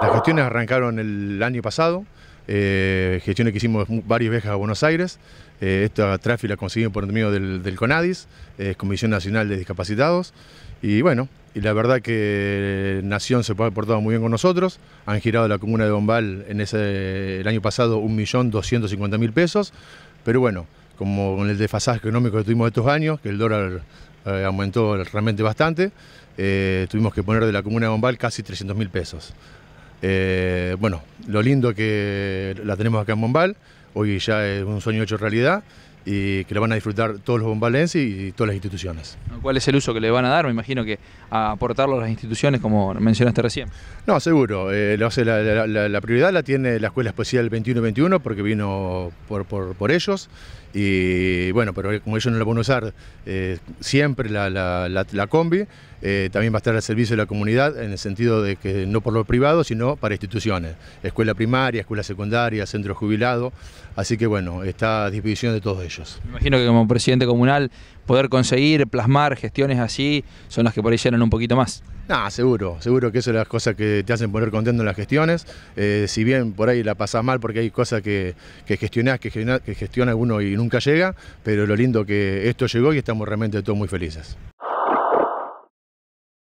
Las gestiones arrancaron el año pasado, eh, gestiones que hicimos varias veces a Buenos Aires. Eh, esta TRAFI la conseguimos por medio del, del CONADIS, eh, Comisión Nacional de Discapacitados. Y bueno, y la verdad que Nación se ha portado muy bien con nosotros. Han girado la comuna de Bombal en el año pasado 1.250.000 pesos. Pero bueno, como con el desfasaje económico que tuvimos estos años, que el dólar aumentó realmente bastante, tuvimos que poner de la comuna de Bombal casi 300.000 pesos. Eh, bueno, lo lindo que la tenemos acá en Bombal... hoy ya es un sueño hecho realidad y que lo van a disfrutar todos los bombalenses y todas las instituciones. ¿Cuál es el uso que le van a dar? Me imagino que a aportarlo a las instituciones, como mencionaste recién. No, seguro. Eh, la, prioridad la tiene la Escuela Especial 2121 porque vino por, ellos. Y bueno, pero como ellos no la van a usar eh, siempre la, combi, eh, también va a estar al servicio de la comunidad en el sentido de que no por lo privado, sino para instituciones. Escuela primaria, escuela secundaria, centro jubilado. Así que bueno, está a disposición de todos ellos. Me imagino que como presidente comunal, poder conseguir, plasmar gestiones así, son las que por ahí llenan un poquito más. Nada, seguro, seguro que eso es las cosas que te hacen poner contento en las gestiones. Eh, si bien por ahí la pasas mal porque hay cosas que, que que, que gestiona uno y nunca llega, pero lo lindo que esto llegó y estamos realmente todos muy felices.